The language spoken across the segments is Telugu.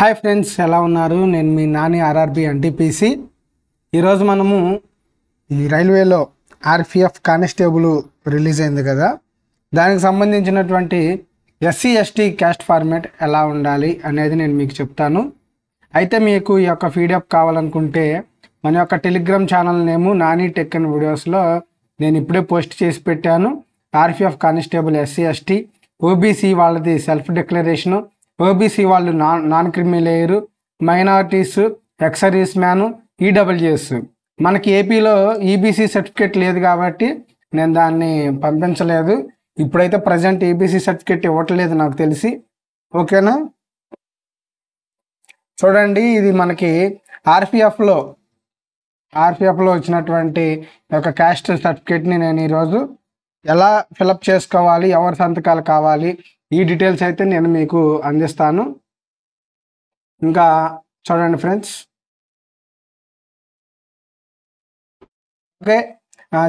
హాయ్ ఫ్రెండ్స్ ఎలా ఉన్నారు నేను మీ నాని ఆర్ఆర్బి ఎన్టీపీసీ ఈరోజు మనము ఈ రైల్వేలో ఆర్పిఎఫ్ కానిస్టేబుల్ రిలీజ్ అయింది కదా దానికి సంబంధించినటువంటి ఎస్సీ ఎస్టీ క్యాస్ట్ ఫార్మేట్ ఎలా ఉండాలి అనేది నేను మీకు చెప్తాను అయితే మీకు ఈ యొక్క పీడిఎఫ్ కావాలనుకుంటే మన యొక్క Telegram channel name Nani tech and వీడియోస్లో నేను ఇప్పుడే పోస్ట్ చేసి పెట్టాను RPF constable SC ST OBC వాళ్ళది సెల్ఫ్ డిక్లరేషను ఓబీసీ వాళ్ళు non non criminal layer minorities ఎక్సరీస్ మ్యాను ఈడబ్ల్యూఎస్ మనకి ఏపీలో ఈబీసీ సర్టిఫికేట్ లేదు కాబట్టి నేను దాన్ని పంపించలేదు ఇప్పుడైతే ప్రజెంట్ ఈబీసీ సర్టిఫికేట్ ఇవ్వట్లేదు నాకు తెలిసి ఓకేనా చూడండి ఇది మనకి ఆర్పిఎఫ్లో ఆర్పిఎఫ్లో వచ్చినటువంటి యొక్క క్యాస్ట్ సర్టిఫికేట్ని నేను ఈరోజు ఎలా ఫిలప్ చేసుకోవాలి ఎవరి సంతకాలు కావాలి ఈ డీటెయిల్స్ అయితే నేను మీకు అందిస్తాను ఇంకా చూడండి friends okay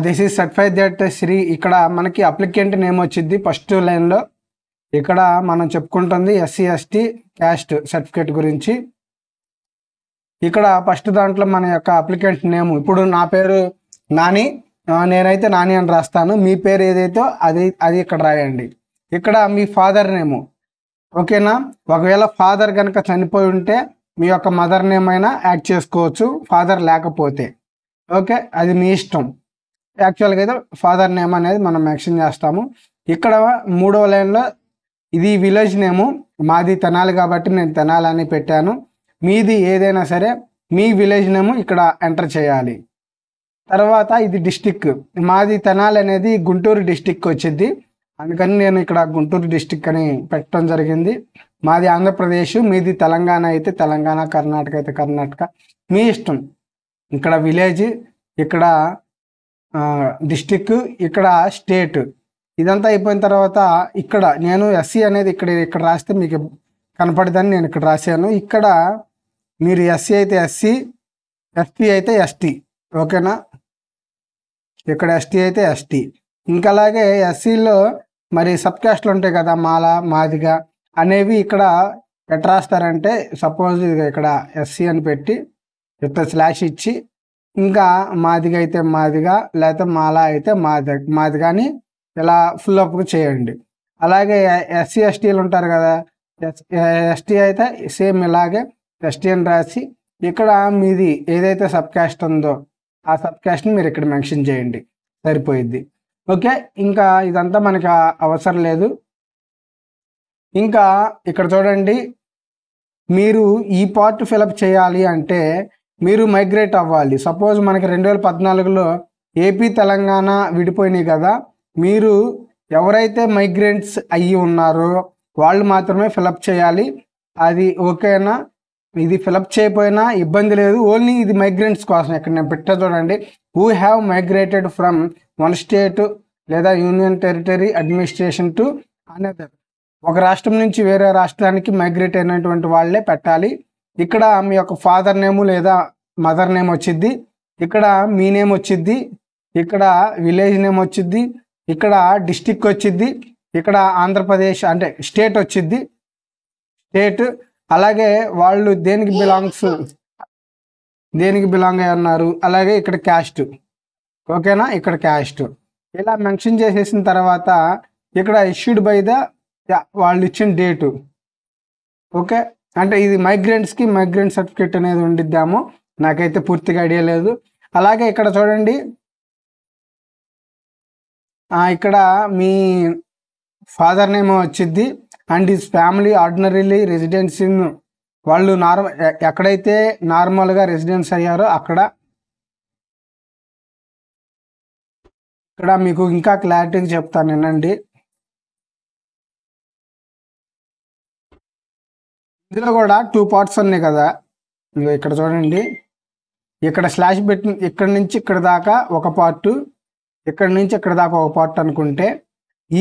this is certified that Shri ఇక్కడ మనకి అప్లికెంట్ నేమ్ వచ్చింది ఫస్ట్ లైన్లో ఇక్కడ మనం చెప్పుకుంటుంది ఎస్సీ ఎస్టీ క్యాస్ట్ సర్టిఫికేట్ గురించి ఇక్కడ ఫస్ట్ దాంట్లో మన యొక్క అప్లికెంట్ నేమ్ ఇప్పుడు నా పేరు నాని uh, నేనైతే నాని అని రాస్తాను మీ పేరు ఏదైతే అది అది ఇక్కడ రాయండి ఇక్కడ మీ ఫాదర్ నేము ఓకేనా ఒకవేళ ఫాదర్ కనుక చనిపోయి ఉంటే మీ యొక్క మదర్ నేమ్ అయినా యాడ్ చేసుకోవచ్చు ఫాదర్ లేకపోతే ఓకే అది మీ ఇష్టం యాక్చువల్గా అయితే ఫాదర్ నేమ్ అనేది మనం మెన్షన్ చేస్తాము ఇక్కడ మూడవ లైన్లో ఇది విలేజ్ నేము మాది తెనాలి కాబట్టి నేను తెనాలని పెట్టాను మీది ఏదైనా సరే మీ విలేజ్ నేము ఇక్కడ ఎంటర్ చేయాలి తర్వాత ఇది డిస్టిక్ మాది తెనాలి అనేది గుంటూరు డిస్టిక్ వచ్చింది అందుకని నేను ఇక్కడ గుంటూరు డిస్టిక్ అని పెట్టడం జరిగింది మాది ఆంధ్రప్రదేశ్ మీది తెలంగాణ అయితే తెలంగాణ కర్ణాటక అయితే కర్ణాటక మీ ఇష్టం ఇక్కడ విలేజ్ ఇక్కడ డిస్టిక్ ఇక్కడ స్టేట్ ఇదంతా అయిపోయిన తర్వాత ఇక్కడ నేను ఎస్సీ అనేది ఇక్కడ ఇక్కడ రాస్తే మీకు కనపడదని నేను ఇక్కడ రాశాను ఇక్కడ మీరు ఎస్సీ అయితే ఎస్సీ ఎస్టీ అయితే ఎస్టీ ఓకేనా ఇక్కడ ఎస్టీ అయితే ఎస్టీ ఇంకా అలాగే ఎస్సీలో మరి సబ్ క్యాస్ట్లు ఉంటాయి కదా మాల మాదిగ అనేవి ఇక్కడ ఎట్ రాస్తారంటే సపోజ్ ఇక్కడ ఎస్సీ అని పెట్టి ఇంత స్లాష్ ఇచ్చి ఇంకా మాదిగ అయితే మాదిగ లేకపోతే మాల అయితే మాది మాది కానీ ఇలా ఫుల్ అప్ చేయండి అలాగే ఎస్సీ ఎస్టీలు ఉంటారు కదా ఎస్టీ అయితే సేమ్ ఇలాగే ఎస్టీ అని రాసి ఇక్కడ మీది ఏదైతే సబ్ క్యాస్ట్ ఉందో ఆ సబ్ క్యాస్ట్ని మీరు ఇక్కడ మెన్షన్ చేయండి సరిపోయిద్ది ఓకే ఇంకా ఇదంతా మనకి అవసరం లేదు ఇంకా ఇక్కడ చూడండి మీరు ఈ పార్ట్ ఫిలప్ చేయాలి అంటే మీరు మైగ్రేట్ అవ్వాలి సపోజ్ మనకి రెండు వేల పద్నాలుగులో ఏపీ తెలంగాణ విడిపోయినాయి కదా మీరు ఎవరైతే మైగ్రెంట్స్ అయ్యి ఉన్నారో వాళ్ళు మాత్రమే ఫిలప్ చేయాలి అది ఓకేనా ఇది ఫిలప్ చేయకపోయినా ఇబ్బంది లేదు ఓన్లీ ఇది మైగ్రెంట్స్ కోసం ఇక్కడ నేను పెట్టా చూడండి who have migrated from one state లేదా union territory administration to another ఒక రాష్ట్రం నుంచి వేరే రాష్ట్రానికి మైగ్రేట్ అయినటువంటి వాళ్ళే పెట్టాలి ఇక్కడ మీ యొక్క ఫాదర్ నేము లేదా మదర్ నేమ్ వచ్చిద్ది ఇక్కడ మీ నేమ్ వచ్చిద్ది ఇక్కడ విలేజ్ నేమ్ వచ్చిద్ది ఇక్కడ డిస్టిక్ వచ్చిద్ది ఇక్కడ ఆంధ్రప్రదేశ్ అంటే స్టేట్ వచ్చిద్ది స్టేట్ అలాగే వాళ్ళు దేనికి బిలాంగ్స్ దేనికి బిలాంగ్ అయి ఉన్నారు అలాగే ఇక్కడ క్యాస్ట్ ఓకేనా ఇక్కడ క్యాస్ట్ ఇలా మెన్షన్ చేసేసిన తర్వాత ఇక్కడ ఇష్యూడ్ బై ద వాళ్ళు ఇచ్చిన డేటు ఓకే అంటే ఇది మైగ్రెంట్స్కి మైగ్రెంట్ సర్టిఫికేట్ అనేది ఉండిద్దాము నాకైతే పూర్తిగా ఐడియా లేదు అలాగే ఇక్కడ చూడండి ఇక్కడ మీ ఫాదర్ నేమ్ వచ్చిద్ది and is family ordinarily residency వాళ్ళు నార్మల్ ఎక్కడైతే నార్మల్గా రెసిడెన్స్ అయ్యారో అక్కడ ఇక్కడ మీకు ఇంకా క్లారిటీగా చెప్తాను వినండి ఇందులో కూడా టూ పార్ట్స్ ఉన్నాయి కదా ఇక్కడ చూడండి ఇక్కడ స్లాష్ పెట్టి ఇక్కడ నుంచి ఇక్కడ దాకా ఒక పార్ట్ ఇక్కడ నుంచి ఇక్కడ దాకా ఒక పార్ట్ అనుకుంటే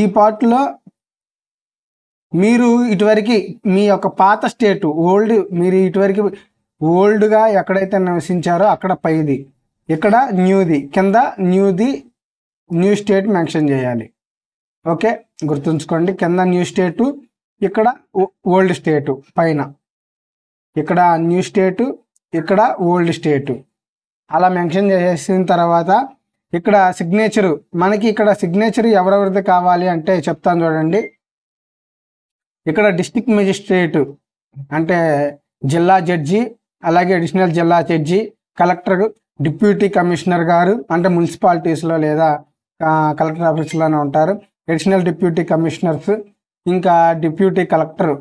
ఈ పార్ట్లో మీరు ఇటువరకు మీ యొక్క పాత స్టేటు ఓల్డ్ మీరు ఇటువరకు ఓల్డ్గా ఎక్కడైతే నివసించారో అక్కడ పైది ఇక్కడ న్యూది కింద న్యూది న్యూ స్టేట్ మెన్షన్ చేయాలి ఓకే గుర్తుంచుకోండి కింద న్యూ స్టేటు ఇక్కడ ఓల్డ్ స్టేటు పైన ఇక్కడ న్యూ స్టేటు ఇక్కడ ఓల్డ్ స్టేటు అలా మెన్షన్ చేసిన తర్వాత ఇక్కడ సిగ్నేచరు మనకి ఇక్కడ సిగ్నేచర్ ఎవరెవరిది కావాలి అంటే చెప్తాను చూడండి ఇక్కడ డిస్టిక్ మెజిస్ట్రేటు అంటే జిల్లా జడ్జి అలాగే అడిషనల్ జిల్లా జడ్జి కలెక్టర్ డిప్యూటీ కమిషనర్ గారు అంటే మున్సిపాలిటీస్లో లేదా కలెక్టర్ ఆఫీసులోనే ఉంటారు అడిషనల్ డిప్యూటీ కమిషనర్స్ ఇంకా డిప్యూటీ కలెక్టర్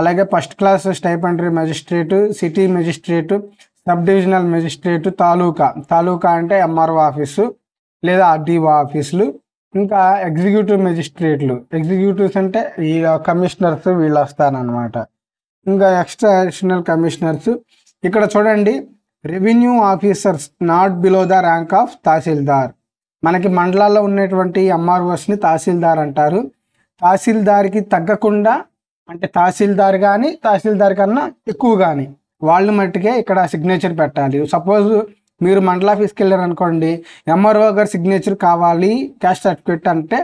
అలాగే first class stipendiary magistrate city magistrate sub divisional magistrate taluka taluka అంటే ఎంఆర్ఓ ఆఫీసు లేదా ఆర్డీఓ ఆఫీసులు ఇంకా ఎగ్జిక్యూటివ్ మెజిస్ట్రేట్లు ఎగ్జిక్యూటివ్స్ అంటే ఈ కమిషనర్స్ వీళ్ళు వస్తారనమాట ఇంకా ఎక్స్ట్రా అడిషనల్ కమిషనర్స్ ఇక్కడ చూడండి revenue officers not below the rank of tahsildar మనకి మండలాల్లో ఉన్నటువంటి ఎంఆర్ఓస్ని తహసీల్దార్ అంటారు తహసీల్దార్కి తగ్గకుండా అంటే తహసీల్దార్ కానీ తహసీల్దార్ కన్నా ఎక్కువ కానీ వాళ్ళు మట్టుకే ఇక్కడ సిగ్నేచర్ పెట్టాలి సపోజ్ మీరు మండల ఆఫీస్కి వెళ్ళారనుకోండి ఎంఆర్ఓ గారు సిగ్నేచర్ కావాలి క్యాస్ట్ సర్టిఫికేట్ అంటే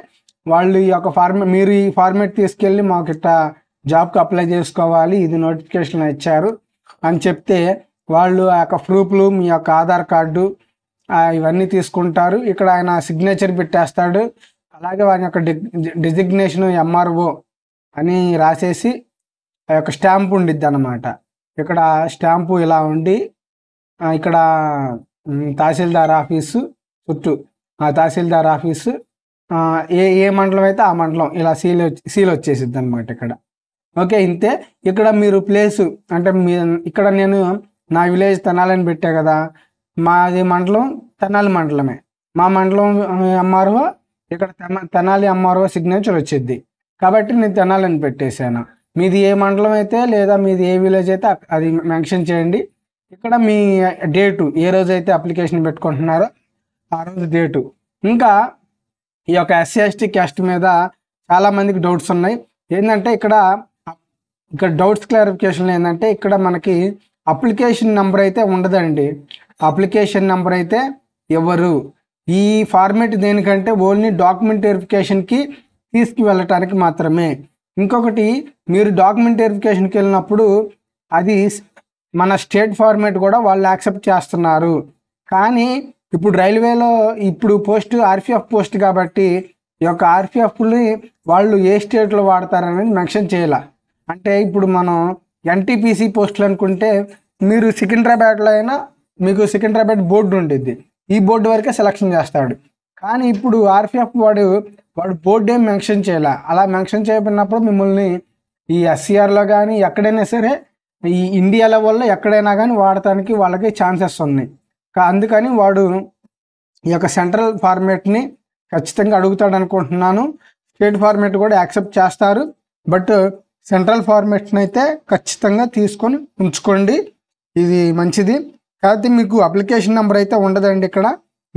వాళ్ళు ఈ యొక్క ఫార్మే మీరు ఈ ఫార్మేట్ తీసుకెళ్ళి మాకు ఇట్ట జాబ్కి అప్లై చేసుకోవాలి ఇది నోటిఫికేషన్ ఇచ్చారు అని చెప్తే వాళ్ళు ఆ యొక్క ప్రూఫ్లు మీ యొక్క ఆధార్ కార్డు ఇవన్నీ తీసుకుంటారు ఇక్కడ ఆయన సిగ్నేచర్ పెట్టేస్తాడు అలాగే వారి యొక్క డిజిగ్నేషన్ ఎంఆర్ఓ అని రాసేసి ఆ యొక్క స్టాంప్ ఉండిద్ది అనమాట ఇక్కడ స్టాంపు ఇలా ఉండి ఇక్కడ తహసీల్దార్ ఆఫీసు చుట్టూ ఆ తహసీల్దార్ ఆఫీసు ఏ ఏ మండలం అయితే ఆ మండలం ఇలా సీల్ సీల్ వచ్చేసిద్ది అనమాట ఇక్కడ ఓకే ఇంతే ఇక్కడ మీరు ప్లేసు అంటే మీ ఇక్కడ నేను నా విలేజ్ తెనాలని పెట్టా కదా మాది మండలం తెనాలి మండలమే మా మండలం ఎంఆర్ఓ ఇక్కడ తెనాలి ఎంఆర్ఓ సిగ్నేచర్ వచ్చింది కాబట్టి నేను తెనాలని పెట్టేశాను మీది ఏ మండలం అయితే లేదా మీది ఏ విలేజ్ అయితే అది మెన్షన్ చేయండి ఇక్కడ మీ డేటు ఏ రోజు అయితే అప్లికేషన్ పెట్టుకుంటున్నారో ఆ రోజు డేటు ఇంకా ఈ యొక్క ఎస్సీ ఎస్టీ క్యాస్ట్ మీద చాలామందికి డౌట్స్ ఉన్నాయి ఏంటంటే ఇక్కడ ఇక్కడ డౌట్స్ క్లారిఫికేషన్ ఏంటంటే ఇక్కడ మనకి అప్లికేషన్ నెంబర్ అయితే ఉండదండి అప్లికేషన్ నెంబర్ అయితే ఎవరు ఈ ఫార్మేట్ దేనికంటే ఓన్లీ డాక్యుమెంట్ వెరిఫికేషన్కి తీసుకువెళ్ళటానికి మాత్రమే ఇంకొకటి మీరు డాక్యుమెంట్ వెరిఫికేషన్కి వెళ్ళినప్పుడు అది మన స్టేట్ ఫార్మేట్ కూడా వాళ్ళు యాక్సెప్ట్ చేస్తున్నారు కానీ ఇప్పుడు రైల్వేలో ఇప్పుడు పోస్ట్ ఆర్పిఎఫ్ పోస్ట్ కాబట్టి ఈ యొక్క ఆర్పిఎఫ్ని వాళ్ళు ఏ స్టేట్లో వాడతారనేది మెన్షన్ చేయాల అంటే ఇప్పుడు మనం ఎన్టీపీసీ పోస్టులు అనుకుంటే మీరు సికింద్రాబాద్లో అయినా మీకు సికింద్రాబాద్ బోర్డు ఉండేది ఈ బోర్డు వరకే సెలక్షన్ చేస్తాడు కానీ ఇప్పుడు ఆర్పిఎఫ్ వాడు వాడు బోర్డు ఏం మెన్షన్ చేయాల అలా మెన్షన్ చేయబడినప్పుడు మిమ్మల్ని ఈ ఎస్సీఆర్లో కానీ ఎక్కడైనా సరే ఈ ఇండియా లెవెల్లో ఎక్కడైనా కానీ వాడటానికి వాళ్ళకి ఛాన్సెస్ ఉన్నాయి అందుకని వాడు ఈ యొక్క సెంట్రల్ ఫార్మేట్ని ఖచ్చితంగా అడుగుతాడు అనుకుంటున్నాను స్టేట్ ఫార్మేట్ కూడా యాక్సెప్ట్ చేస్తారు బట్ సెంట్రల్ ఫార్మేషన్ అయితే ఖచ్చితంగా తీసుకొని ఉంచుకోండి ఇది మంచిది కాకపోతే మీకు అప్లికేషన్ నెంబర్ అయితే ఉండదండి ఇక్కడ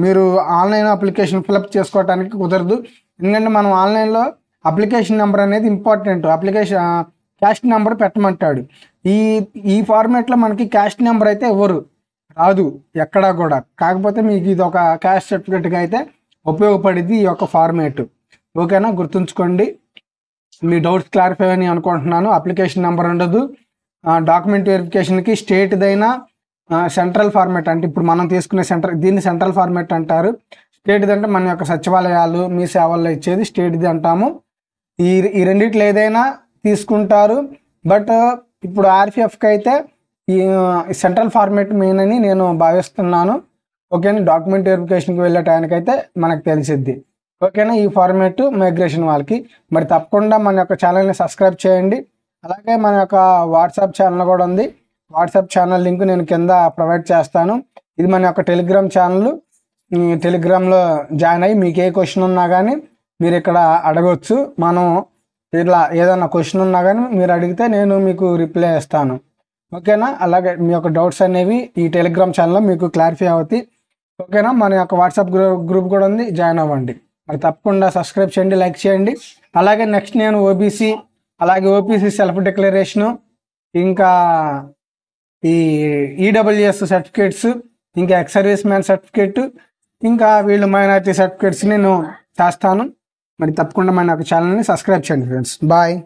మీరు ఆన్లైన్ అప్లికేషన్ ఫిలప్ చేసుకోవడానికి కుదరదు ఎందుకంటే మనం ఆన్లైన్లో అప్లికేషన్ నెంబర్ అనేది ఇంపార్టెంట్ అప్లికేషన్ క్యాష్ నెంబర్ పెట్టమంటాడు ఈ ఈ ఫార్మేట్లో మనకి క్యాష్ నెంబర్ అయితే ఇవ్వరు రాదు ఎక్కడా కూడా కాకపోతే మీకు ఇది ఒక క్యాష్ సర్టిఫికెట్గా అయితే ఉపయోగపడింది ఈ యొక్క ఫార్మేట్ ఓకేనా గుర్తుంచుకోండి మీ డౌట్స్ క్లారిఫై అని అనుకుంటున్నాను అప్లికేషన్ నెంబర్ ఉండదు డాక్యుమెంట్ వెరిఫికేషన్కి స్టేట్దైనా సెంట్రల్ ఫార్మేట్ అంటే ఇప్పుడు మనం తీసుకునే సెంట్రల్ దీన్ని సెంట్రల్ ఫార్మేట్ అంటారు స్టేట్ది అంటే మన యొక్క సచివాలయాలు మీ సేవల్లో ఇచ్చేది స్టేట్ది అంటాము ఈ ఈ రెండింటిలో ఏదైనా తీసుకుంటారు బట్ ఇప్పుడు ఆర్పిఎఫ్కి అయితే ఈ సెంట్రల్ ఫార్మేట్ మెయిన్ అని నేను భావిస్తున్నాను ఓకే డాక్యుమెంట్ వెరిఫికేషన్కి వెళ్ళే అయితే మనకు తెలిసిద్ది ఓకేనా ఈ ఫార్మేట్ మైగ్రేషన్ వాళ్ళకి మరి తప్పకుండా మన యొక్క ఛానల్ని సబ్స్క్రైబ్ చేయండి అలాగే మన యొక్క వాట్సాప్ ఛానల్ కూడా ఉంది వాట్సాప్ ఛానల్ లింక్ నేను కింద ప్రొవైడ్ చేస్తాను ఇది మన యొక్క టెలిగ్రామ్ ఛానల్ టెలిగ్రామ్లో జాయిన్ అయ్యి మీకు ఏ క్వశ్చన్ ఉన్నా కానీ మీరు ఇక్కడ అడగవచ్చు మనం ఇట్లా ఏదైనా క్వశ్చన్ ఉన్నా కానీ మీరు అడిగితే నేను మీకు రిప్లై ఇస్తాను ఓకేనా అలాగే మీ యొక్క డౌట్స్ అనేవి ఈ టెలిగ్రామ్ ఛానల్లో మీకు క్లారిఫై అవుతాయి ఓకేనా మన యొక్క వాట్సాప్ గ్రూప్ కూడా ఉంది జాయిన్ అవ్వండి మరి తప్పకుండా సబ్స్క్రైబ్ చేయండి లైక్ చేయండి అలాగే నెక్స్ట్ నేను ఓబీసీ అలాగే ఓబీసీ సెల్ఫ్ డిక్లరేషను ఇంకా ఈ ఈడబ్ల్యూఎస్ సర్టిఫికేట్స్ ఇంకా ఎక్స్ సర్వీస్ మ్యాన్ సర్టిఫికేట్ ఇంకా వీళ్ళు మైనార్టీ సర్టిఫికేట్స్ నేను చేస్తాను మరి తప్పకుండా మన ఛానల్ని సబ్స్క్రైబ్ చేయండి ఫ్రెండ్స్ బాయ్